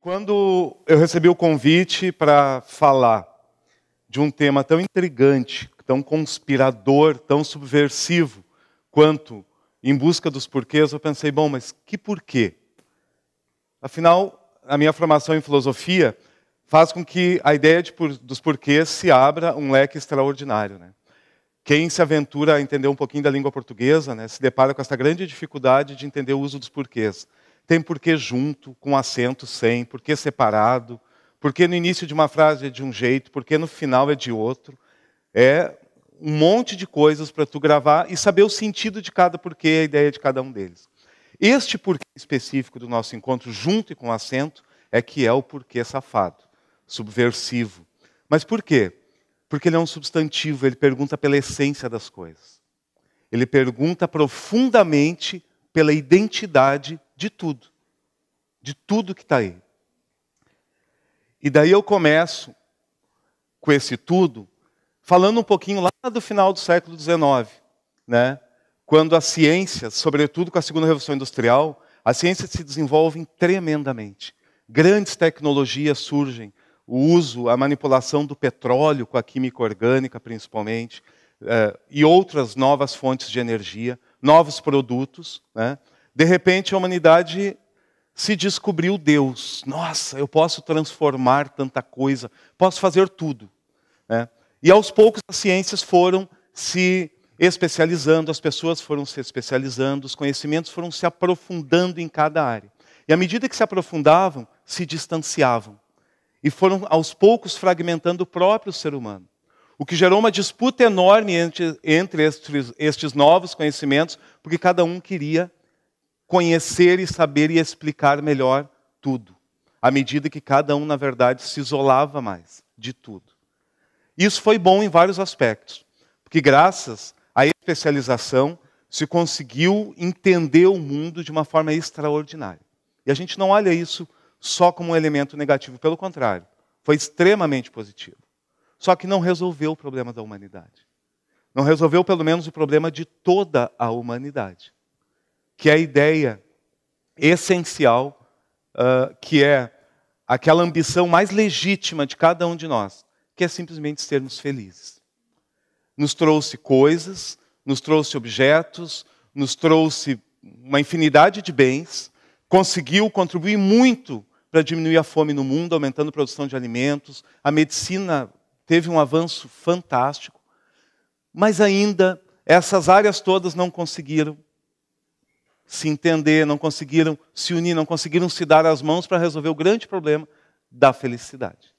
Quando eu recebi o convite para falar de um tema tão intrigante, tão conspirador, tão subversivo, quanto em busca dos porquês, eu pensei, bom, mas que porquê? Afinal, a minha formação em filosofia faz com que a ideia de, dos porquês se abra um leque extraordinário. Né? Quem se aventura a entender um pouquinho da língua portuguesa né, se depara com essa grande dificuldade de entender o uso dos porquês. Tem porquê junto, com acento sem, porquê separado, porquê no início de uma frase é de um jeito, porquê no final é de outro. É um monte de coisas para tu gravar e saber o sentido de cada porquê, a ideia de cada um deles. Este porquê específico do nosso encontro, junto e com acento, é que é o porquê safado subversivo. Mas por quê? Porque ele é um substantivo, ele pergunta pela essência das coisas. Ele pergunta profundamente pela identidade de tudo, de tudo que está aí. E daí eu começo com esse tudo, falando um pouquinho lá do final do século XIX, né? quando a ciência, sobretudo com a segunda revolução industrial, a ciência se desenvolve tremendamente. Grandes tecnologias surgem, o uso, a manipulação do petróleo com a química orgânica, principalmente, é, e outras novas fontes de energia, novos produtos. Né? De repente, a humanidade se descobriu Deus. Nossa, eu posso transformar tanta coisa, posso fazer tudo. Né? E aos poucos as ciências foram se especializando, as pessoas foram se especializando, os conhecimentos foram se aprofundando em cada área. E à medida que se aprofundavam, se distanciavam e foram aos poucos fragmentando o próprio ser humano. O que gerou uma disputa enorme entre, entre estes, estes novos conhecimentos, porque cada um queria conhecer e saber e explicar melhor tudo, à medida que cada um, na verdade, se isolava mais de tudo. Isso foi bom em vários aspectos, porque graças à especialização se conseguiu entender o mundo de uma forma extraordinária. E a gente não olha isso só como um elemento negativo. Pelo contrário, foi extremamente positivo. Só que não resolveu o problema da humanidade. Não resolveu, pelo menos, o problema de toda a humanidade, que é a ideia essencial, uh, que é aquela ambição mais legítima de cada um de nós, que é simplesmente sermos felizes. Nos trouxe coisas, nos trouxe objetos, nos trouxe uma infinidade de bens, conseguiu contribuir muito para diminuir a fome no mundo, aumentando a produção de alimentos. A medicina teve um avanço fantástico, mas ainda essas áreas todas não conseguiram se entender, não conseguiram se unir, não conseguiram se dar as mãos para resolver o grande problema da felicidade.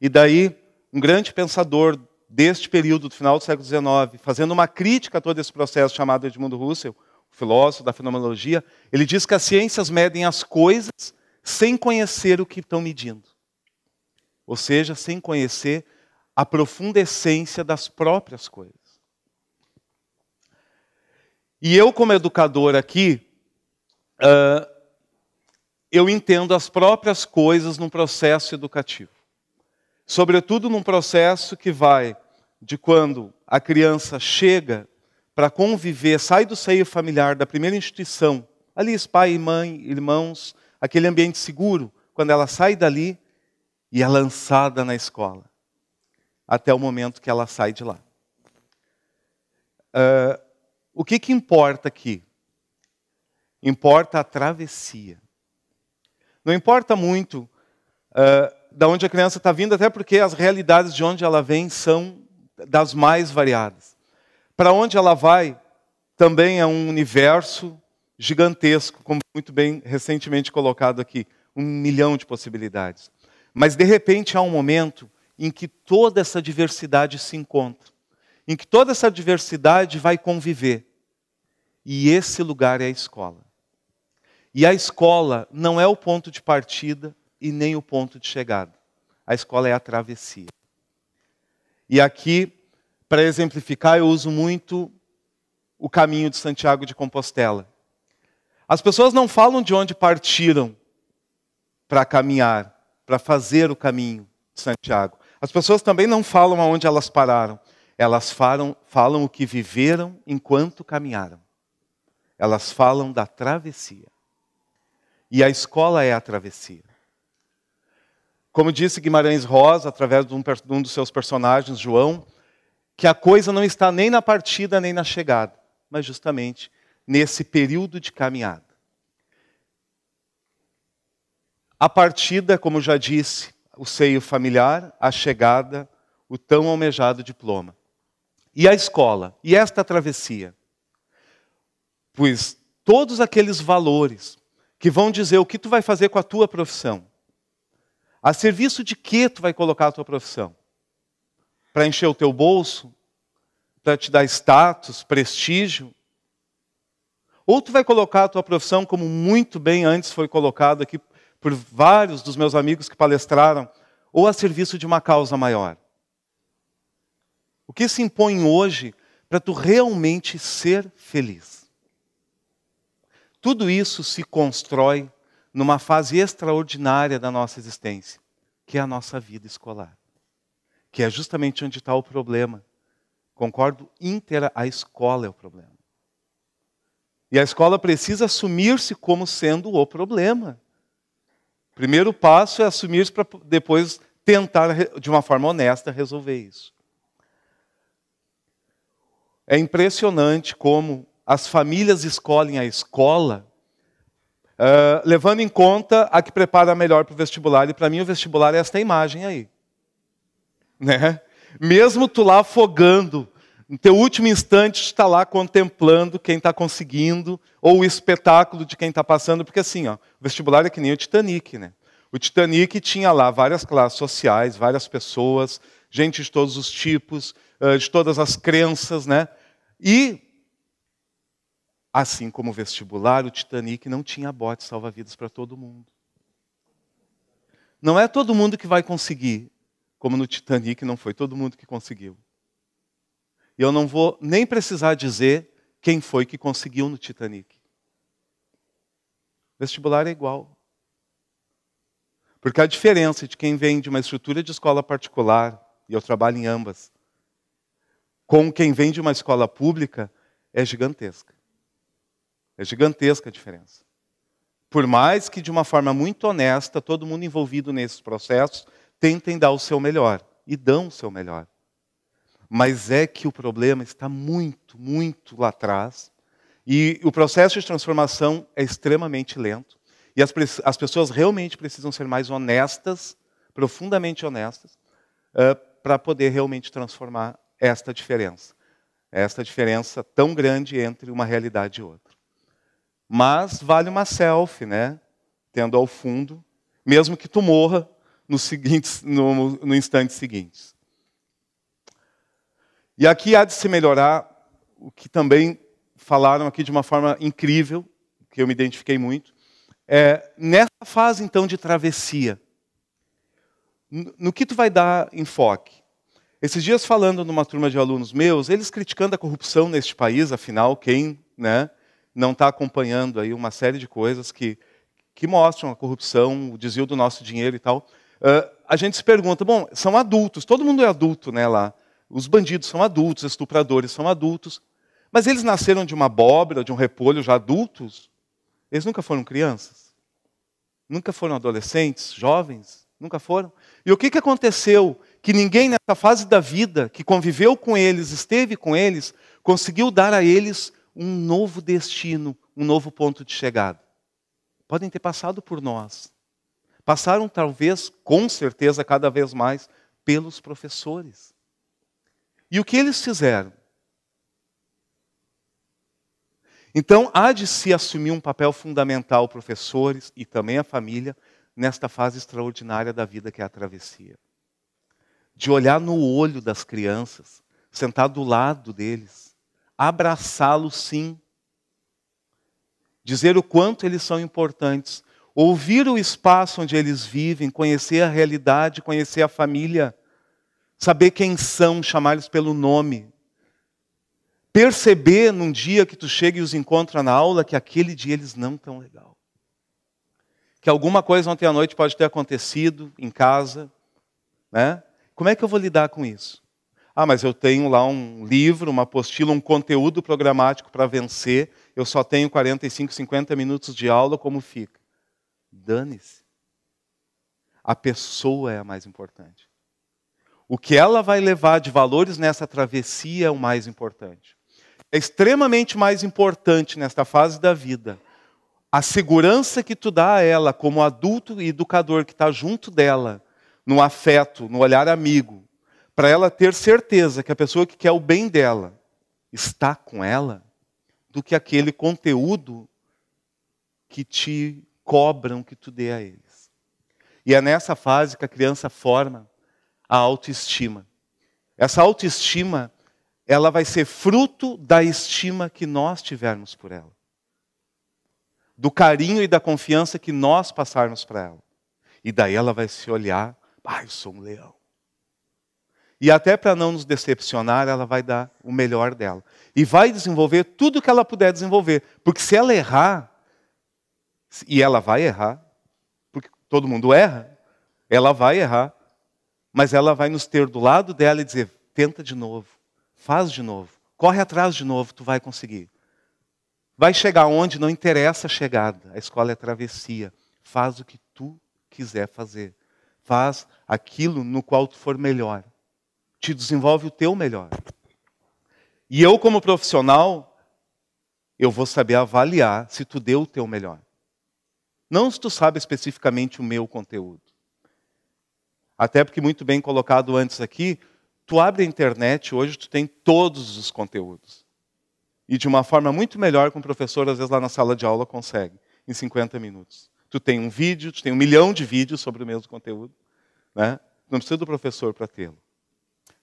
E daí, um grande pensador deste período, do final do século XIX, fazendo uma crítica a todo esse processo chamado Edmundo Russell, o filósofo da fenomenologia, ele diz que as ciências medem as coisas sem conhecer o que estão medindo. Ou seja, sem conhecer a profunda essência das próprias coisas. E eu, como educador aqui, uh, eu entendo as próprias coisas num processo educativo. Sobretudo num processo que vai de quando a criança chega para conviver, sai do seio familiar da primeira instituição, ali, pai e mãe, irmãos, aquele ambiente seguro, quando ela sai dali e é lançada na escola, até o momento que ela sai de lá. Uh, o que, que importa aqui? Importa a travessia. Não importa muito uh, da onde a criança está vindo, até porque as realidades de onde ela vem são das mais variadas. Para onde ela vai também é um universo gigantesco, como muito bem recentemente colocado aqui, um milhão de possibilidades. Mas de repente há um momento em que toda essa diversidade se encontra, em que toda essa diversidade vai conviver. E esse lugar é a escola. E a escola não é o ponto de partida e nem o ponto de chegada. A escola é a travessia. E aqui, para exemplificar, eu uso muito o caminho de Santiago de Compostela. As pessoas não falam de onde partiram para caminhar, para fazer o caminho de Santiago. As pessoas também não falam aonde elas pararam. Elas falam, falam o que viveram enquanto caminharam. Elas falam da travessia. E a escola é a travessia. Como disse Guimarães Rosa, através de um, de um dos seus personagens, João, que a coisa não está nem na partida nem na chegada, mas justamente nesse período de caminhada. A partida, como já disse, o seio familiar, a chegada, o tão almejado diploma. E a escola, e esta travessia. Pois todos aqueles valores que vão dizer o que tu vai fazer com a tua profissão, a serviço de que tu vai colocar a tua profissão? Para encher o teu bolso? Para te dar status, prestígio? Ou tu vai colocar a tua profissão, como muito bem antes foi colocado aqui por vários dos meus amigos que palestraram, ou a serviço de uma causa maior. O que se impõe hoje para tu realmente ser feliz? Tudo isso se constrói numa fase extraordinária da nossa existência, que é a nossa vida escolar, que é justamente onde está o problema. Concordo inteira, a escola é o problema. E a escola precisa assumir-se como sendo o problema. O primeiro passo é assumir-se para depois tentar, de uma forma honesta, resolver isso. É impressionante como as famílias escolhem a escola, uh, levando em conta a que prepara melhor para o vestibular. E para mim, o vestibular é esta imagem aí. Né? Mesmo tu lá afogando, no teu último instante está lá contemplando quem está conseguindo ou o espetáculo de quem está passando, porque assim, ó, o vestibular é que nem o Titanic, né? O Titanic tinha lá várias classes sociais, várias pessoas, gente de todos os tipos, de todas as crenças, né? E assim como o vestibular, o Titanic não tinha bote salva-vidas para todo mundo. Não é todo mundo que vai conseguir, como no Titanic não foi todo mundo que conseguiu. E eu não vou nem precisar dizer quem foi que conseguiu no Titanic. Vestibular é igual. Porque a diferença de quem vem de uma estrutura de escola particular, e eu trabalho em ambas, com quem vem de uma escola pública é gigantesca. É gigantesca a diferença. Por mais que, de uma forma muito honesta, todo mundo envolvido nesses processos tentem dar o seu melhor, e dão o seu melhor mas é que o problema está muito, muito lá atrás. E o processo de transformação é extremamente lento. E as, as pessoas realmente precisam ser mais honestas, profundamente honestas, uh, para poder realmente transformar esta diferença. Esta diferença tão grande entre uma realidade e outra. Mas vale uma selfie, né? Tendo ao fundo, mesmo que tu morra no, seguinte, no, no instante seguinte. E aqui há de se melhorar o que também falaram aqui de uma forma incrível, que eu me identifiquei muito. É, nessa fase, então, de travessia, no que tu vai dar enfoque? Esses dias, falando numa turma de alunos meus, eles criticando a corrupção neste país, afinal, quem né, não está acompanhando aí uma série de coisas que, que mostram a corrupção, o desvio do nosso dinheiro e tal, uh, a gente se pergunta, bom, são adultos, todo mundo é adulto né, lá, os bandidos são adultos, estupradores são adultos, mas eles nasceram de uma abóbora, de um repolho, já adultos. Eles nunca foram crianças, nunca foram adolescentes, jovens, nunca foram. E o que, que aconteceu? Que ninguém nessa fase da vida, que conviveu com eles, esteve com eles, conseguiu dar a eles um novo destino, um novo ponto de chegada. Podem ter passado por nós. Passaram, talvez, com certeza, cada vez mais, pelos professores e o que eles fizeram? Então, há de se assumir um papel fundamental, professores e também a família, nesta fase extraordinária da vida que é a travessia. De olhar no olho das crianças, sentar do lado deles, abraçá-los sim, dizer o quanto eles são importantes, ouvir o espaço onde eles vivem, conhecer a realidade, conhecer a família saber quem são, chamá-los pelo nome. Perceber num dia que tu chega e os encontra na aula que aquele dia eles não estão legal. Que alguma coisa ontem à noite pode ter acontecido em casa, né? Como é que eu vou lidar com isso? Ah, mas eu tenho lá um livro, uma apostila, um conteúdo programático para vencer, eu só tenho 45, 50 minutos de aula, como fica? Dane-se. A pessoa é a mais importante. O que ela vai levar de valores nessa travessia é o mais importante. É extremamente mais importante nesta fase da vida a segurança que tu dá a ela como adulto e educador que está junto dela, no afeto, no olhar amigo, para ela ter certeza que a pessoa que quer o bem dela está com ela, do que aquele conteúdo que te cobram que tu dê a eles. E é nessa fase que a criança forma a autoestima. Essa autoestima, ela vai ser fruto da estima que nós tivermos por ela. Do carinho e da confiança que nós passarmos para ela. E daí ela vai se olhar, ah, eu sou um leão. E até para não nos decepcionar, ela vai dar o melhor dela. E vai desenvolver tudo o que ela puder desenvolver. Porque se ela errar, e ela vai errar, porque todo mundo erra, ela vai errar mas ela vai nos ter do lado dela e dizer: tenta de novo, faz de novo, corre atrás de novo, tu vai conseguir. Vai chegar onde não interessa a chegada, a escola é a travessia. Faz o que tu quiser fazer, faz aquilo no qual tu for melhor, te desenvolve o teu melhor. E eu, como profissional, eu vou saber avaliar se tu deu o teu melhor. Não se tu sabe especificamente o meu conteúdo. Até porque, muito bem colocado antes aqui, tu abre a internet hoje, tu tem todos os conteúdos. E de uma forma muito melhor que um professor, às vezes, lá na sala de aula consegue, em 50 minutos. Tu tem um vídeo, tu tem um milhão de vídeos sobre o mesmo conteúdo. Né? Não precisa do professor para tê-lo.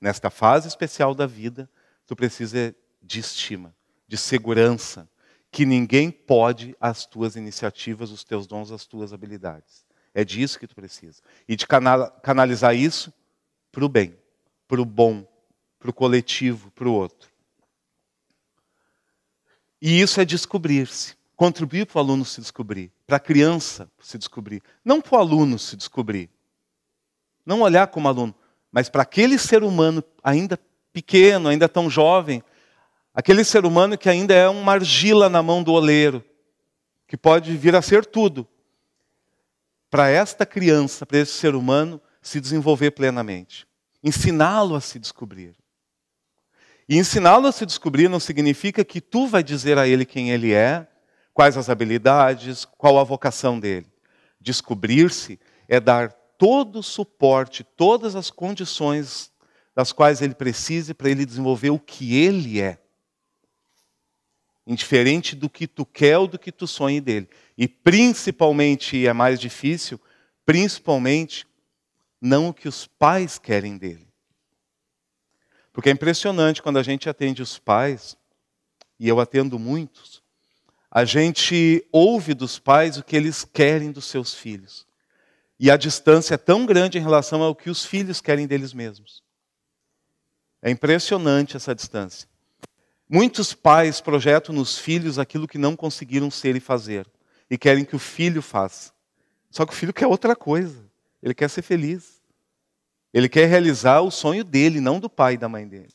Nesta fase especial da vida, tu precisa de estima, de segurança, que ninguém pode as tuas iniciativas, os teus dons, as tuas habilidades. É disso que tu precisa. E de canalizar isso para o bem, para o bom, para o coletivo, para o outro. E isso é descobrir-se. Contribuir para o aluno se descobrir, para a criança se descobrir. Não para o aluno se descobrir. Não olhar como aluno, mas para aquele ser humano ainda pequeno, ainda tão jovem, aquele ser humano que ainda é uma argila na mão do oleiro, que pode vir a ser tudo, para esta criança, para esse ser humano se desenvolver plenamente. Ensiná-lo a se descobrir. E ensiná-lo a se descobrir não significa que tu vai dizer a ele quem ele é, quais as habilidades, qual a vocação dele. Descobrir-se é dar todo o suporte, todas as condições das quais ele precise para ele desenvolver o que ele é indiferente do que tu quer ou do que tu sonhe dele. E principalmente, e é mais difícil, principalmente não o que os pais querem dele. Porque é impressionante quando a gente atende os pais, e eu atendo muitos, a gente ouve dos pais o que eles querem dos seus filhos. E a distância é tão grande em relação ao que os filhos querem deles mesmos. É impressionante essa distância. Muitos pais projetam nos filhos aquilo que não conseguiram ser e fazer e querem que o filho faça. Só que o filho quer outra coisa. Ele quer ser feliz. Ele quer realizar o sonho dele, não do pai e da mãe dele.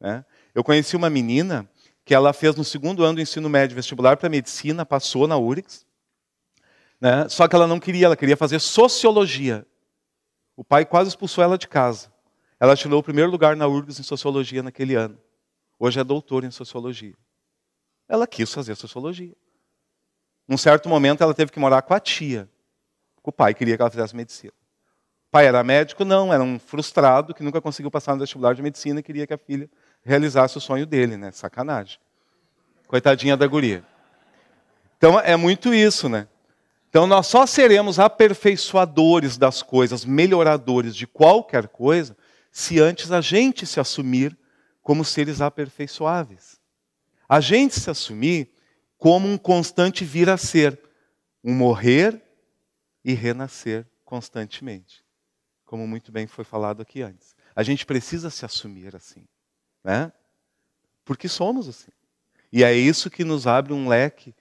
Né? Eu conheci uma menina que ela fez no segundo ano do ensino médio vestibular para medicina, passou na URIX. Né? Só que ela não queria, ela queria fazer sociologia. O pai quase expulsou ela de casa. Ela tirou o primeiro lugar na URGS em sociologia naquele ano. Hoje é doutora em sociologia. Ela quis fazer sociologia. Num certo momento, ela teve que morar com a tia. O pai queria que ela fizesse medicina. O pai era médico? Não, era um frustrado que nunca conseguiu passar no vestibular de medicina e queria que a filha realizasse o sonho dele, né? Sacanagem. Coitadinha da guria. Então é muito isso, né? Então nós só seremos aperfeiçoadores das coisas, melhoradores de qualquer coisa, se antes a gente se assumir como seres aperfeiçoáveis. A gente se assumir como um constante vir a ser, um morrer e renascer constantemente, como muito bem foi falado aqui antes. A gente precisa se assumir assim, né? Porque somos assim. E é isso que nos abre um leque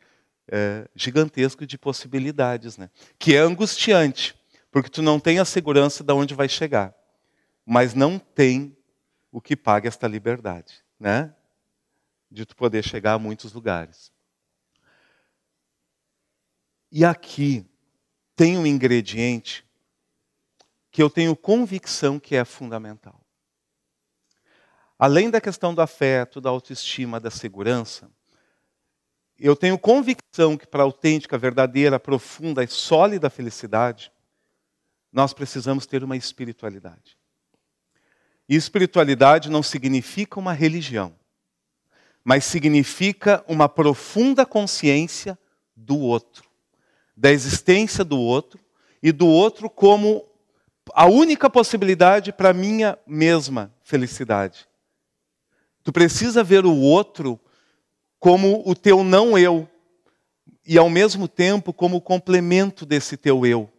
é, gigantesco de possibilidades, né? Que é angustiante, porque tu não tem a segurança de onde vai chegar, mas não tem o que paga esta liberdade, né? De tu poder chegar a muitos lugares. E aqui tem um ingrediente que eu tenho convicção que é fundamental. Além da questão do afeto, da autoestima, da segurança, eu tenho convicção que para a autêntica, verdadeira, profunda e sólida felicidade, nós precisamos ter uma espiritualidade. E espiritualidade não significa uma religião, mas significa uma profunda consciência do outro, da existência do outro e do outro como a única possibilidade para a minha mesma felicidade. Tu precisa ver o outro como o teu não eu e ao mesmo tempo como o complemento desse teu eu.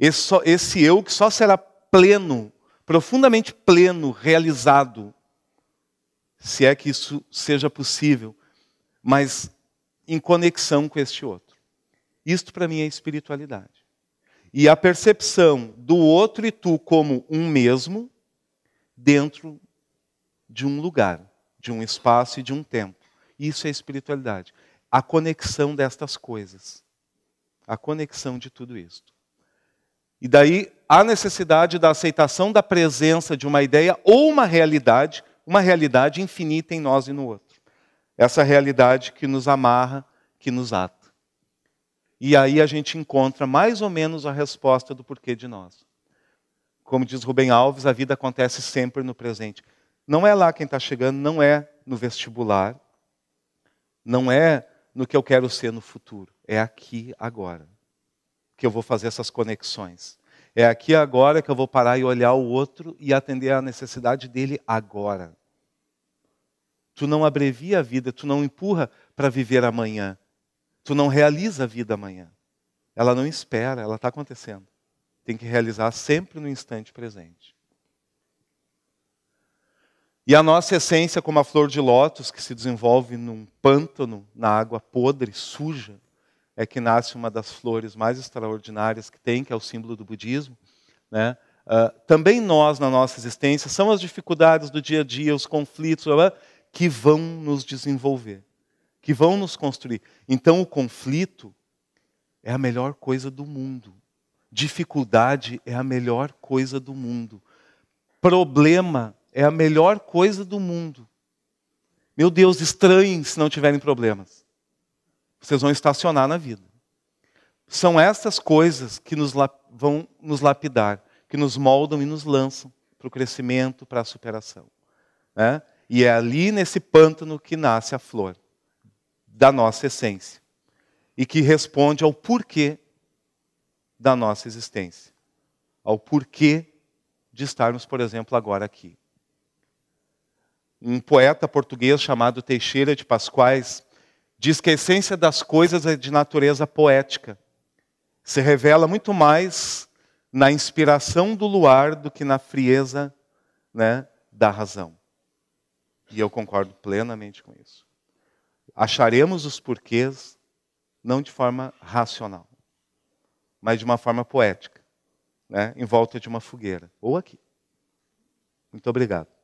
Esse, só, esse eu que só será pleno profundamente pleno, realizado, se é que isso seja possível, mas em conexão com este outro. Isto para mim é espiritualidade. E a percepção do outro e tu como um mesmo dentro de um lugar, de um espaço e de um tempo. Isso é espiritualidade. A conexão destas coisas. A conexão de tudo isto. E daí há necessidade da aceitação da presença de uma ideia ou uma realidade, uma realidade infinita em nós e no outro. Essa realidade que nos amarra, que nos ata. E aí a gente encontra mais ou menos a resposta do porquê de nós. Como diz Rubem Alves, a vida acontece sempre no presente. Não é lá quem está chegando, não é no vestibular, não é no que eu quero ser no futuro, é aqui, agora, que eu vou fazer essas conexões. É aqui agora que eu vou parar e olhar o outro e atender à necessidade dele agora. Tu não abrevia a vida, tu não empurra para viver amanhã. Tu não realiza a vida amanhã. Ela não espera, ela está acontecendo. Tem que realizar sempre no instante presente. E a nossa essência, como a flor de lótus que se desenvolve num pântano, na água podre, suja, é que nasce uma das flores mais extraordinárias que tem, que é o símbolo do budismo. Né? Uh, também nós, na nossa existência, são as dificuldades do dia a dia, os conflitos, que vão nos desenvolver, que vão nos construir. Então, o conflito é a melhor coisa do mundo. Dificuldade é a melhor coisa do mundo. Problema é a melhor coisa do mundo. Meu Deus, estranhem se não tiverem problemas vocês vão estacionar na vida. São essas coisas que nos, vão nos lapidar, que nos moldam e nos lançam para o crescimento, para a superação. Né? E é ali nesse pântano que nasce a flor da nossa essência e que responde ao porquê da nossa existência, ao porquê de estarmos, por exemplo, agora aqui. Um poeta português chamado Teixeira de Pascoais diz que a essência das coisas é de natureza poética. Se revela muito mais na inspiração do luar do que na frieza né, da razão. E eu concordo plenamente com isso. Acharemos os porquês não de forma racional, mas de uma forma poética, né, em volta de uma fogueira, ou aqui. Muito obrigado.